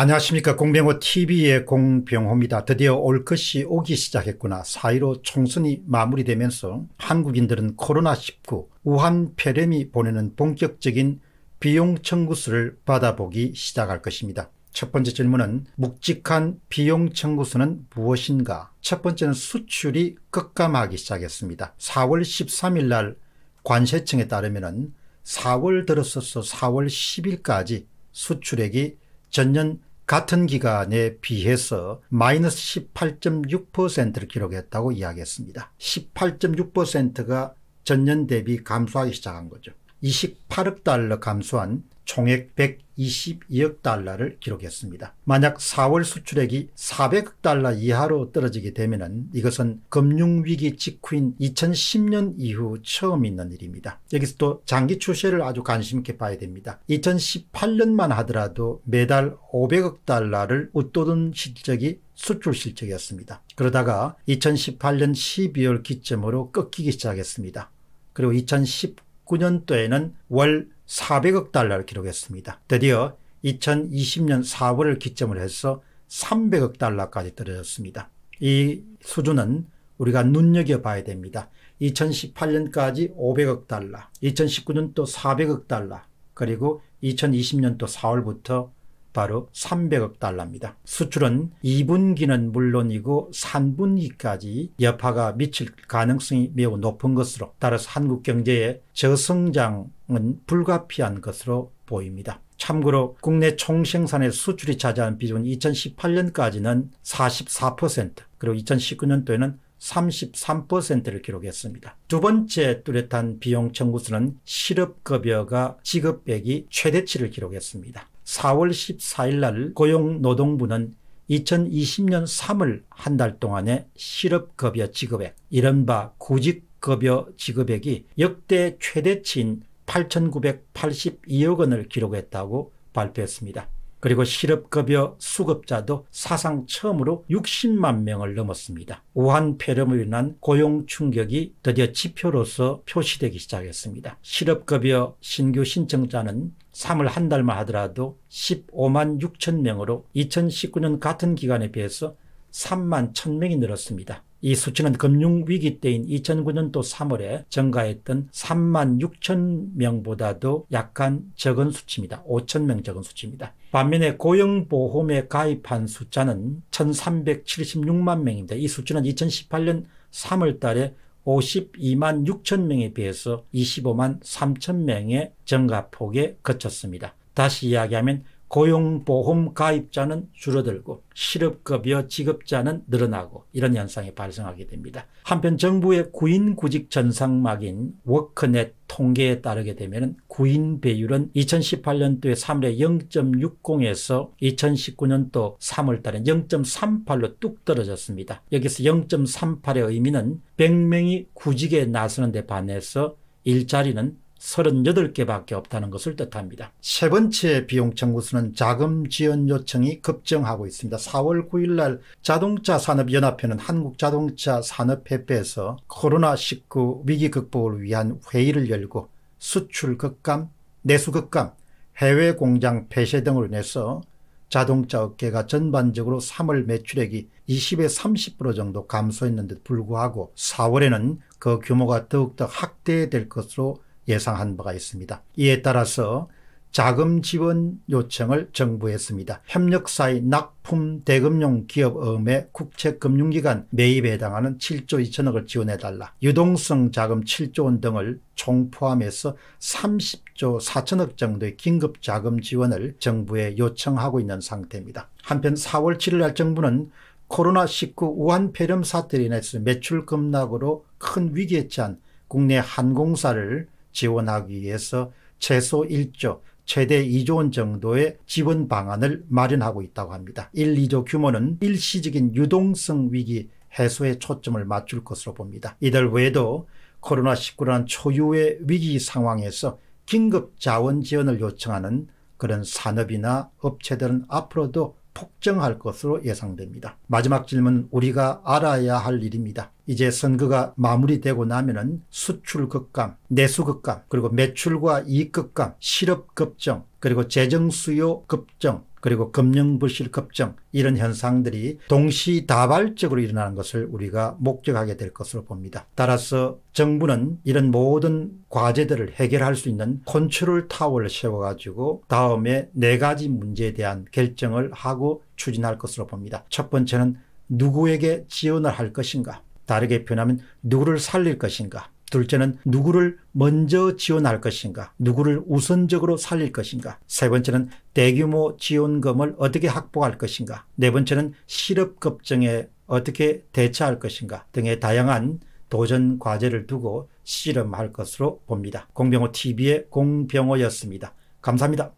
안녕하십니까 공병호 TV의 공병호입니다. 드디어 올 것이 오기 시작했구나. 4.15 총선이 마무리되면서 한국인들은 코로나19 우한 폐렴이 보내는 본격적인 비용 청구수를 받아보기 시작할 것입니다. 첫 번째 질문은 묵직한 비용 청구수는 무엇인가? 첫 번째는 수출이 급감하기 시작했습니다. 4월 13일 날 관세청에 따르면 4월 들었어서 4월 10일까지 수출액이 전년 같은 기간에 비해서 마이너스 18.6%를 기록했다고 이야기했습니다. 18.6%가 전년 대비 감소하기 시작한 거죠. 28억 달러 감소한 총액 122억 달러를 기록했습니다. 만약 4월 수출액이 400억 달러 이하로 떨어지게 되면 이것은 금융위기 직후인 2010년 이후 처음 있는 일입니다. 여기서 또 장기 추세를 아주 관심 있게 봐야 됩니다. 2018년만 하더라도 매달 500억 달러를 웃도던 실적이 수출 실적이었습니다. 그러다가 2018년 12월 기점으로 꺾이기 시작했습니다. 그리고 2019년도에는 월 400억 달러를 기록했습니다. 드디어 2020년 4월을 기점으로 해서 300억 달러까지 떨어졌습니다. 이 수준은 우리가 눈여겨봐야 됩니다. 2018년까지 500억 달러, 2019년 또 400억 달러, 그리고 2020년 또 4월부터 바로 300억 달러입니다. 수출은 2분기는 물론이고 3분기까지 여파가 미칠 가능성이 매우 높은 것으로 따라서 한국 경제의 저성장은 불가피한 것으로 보입니다. 참고로 국내 총생산의 수출이 차지하는 비중은 2018년까지는 44% 그리고 2019년도에는 33%를 기록했습니다. 두 번째 뚜렷한 비용 청구수는 실업급여가 지급액이 최대치를 기록했습니다. 4월 14일 날 고용노동부는 2020년 3월 한 달 동안의 실업급여 지급액, 이른바 구직급여 지급액이 역대 최대치인 8,982억 원을 기록했다고 발표했습니다. 그리고 실업급여 수급자도 사상 처음으로 60만 명을 넘었습니다. 우한 폐렴으로 인한 고용 충격이 드디어 지표로서 표시되기 시작했습니다. 실업급여 신규 신청자는 3월 한 달만 하더라도 15만 6천 명으로 2019년 같은 기간에 비해서 3만 1천 명이 늘었습니다. 이 수치는 금융위기 때인 2009년도 3월에 증가했던 3만 6천 명보다도 약간 적은 수치입니다. 5천 명 적은 수치입니다. 반면에 고용보험에 가입한 숫자는 1,376만 명입니다. 이 수치는 2018년 3월 달에 52만 6천 명에 비해서 25만 3천 명의 증가폭에 그쳤습니다. 다시 이야기하면 고용보험 가입자는 줄어들고 실업급여 지급자는 늘어나고 이런 현상이 발생하게 됩니다. 한편 정부의 구인구직 전상막인 워크넷 통계에 따르게 되면 구인 배율은 2018년도에 3월에 0.60에서 2019년도 3월달에 0.38로 뚝 떨어졌습니다. 여기서 0.38의 의미는 100명이 구직에 나서는 데 반해서 일자리는 38개밖에 없다는 것을 뜻합니다. 세 번째 비용 청구수는 자금 지원 요청이 급증하고 있습니다. 4월 9일 날 자동차 산업연합회는 한국자동차 산업협회에서 코로나19 위기 극복을 위한 회의를 열고 수출 급감, 내수 급감, 해외 공장 폐쇄 등으로 인해서 자동차 업계가 전반적으로 3월 매출액이 20에 30% 정도 감소했는데 불구하고 4월에는 그 규모가 더욱더 확대될 것으로 예상한 바가 있습니다. 이에 따라서 자금 지원 요청을 정부했습니다. 협력사의 낙품 대금용 기업음의 국책금융기관 매입에 해당하는 7조 2천억을 지원해달라. 유동성 자금 7조 원 등을 총 포함해서 30조 4천억 정도의 긴급 자금 지원을 정부에 요청하고 있는 상태입니다. 한편 4월 7일 날 정부는 코로나19 우한 폐렴 사태로 인해서 매출 급락으로 큰 위기에 처한 국내 항공사를 지원하기 위해서 최소 1조 최대 2조 원 정도의 지원 방안을 마련하고 있다고 합니다. 1, 2조 규모는 일시적인 유동성 위기 해소에 초점을 맞출 것으로 봅니다. 이들 외에도 코로나19라는 초유의 위기 상황에서 긴급 자원 지원을 요청하는 그런 산업이나 업체들은 앞으로도 폭증할 것으로 예상됩니다. 마지막 질문 우리가 알아야 할 일입니다. 이제 선거가 마무리되고 나면은 수출 급감, 내수 급감, 그리고 매출과 이익 급감, 실업 급정, 그리고 재정 수요 급정, 그리고 금융부실 급증 이런 현상들이 동시다발적으로 일어나는 것을 우리가 목격하게 될 것으로 봅니다. 따라서 정부는 이런 모든 과제들을 해결할 수 있는 컨트롤 타워를 세워가지고 다음에 네 가지 문제에 대한 결정을 하고 추진할 것으로 봅니다. 첫 번째는 누구에게 지원을 할 것인가? 다르게 표현하면 누구를 살릴 것인가? 둘째는 누구를 먼저 지원할 것인가, 누구를 우선적으로 살릴 것인가, 세 번째는 대규모 지원금을 어떻게 확보할 것인가, 네 번째는 실업 급증에 어떻게 대처할 것인가 등의 다양한 도전 과제를 두고 실험할 것으로 봅니다. 공병호 TV의 공병호였습니다. 감사합니다.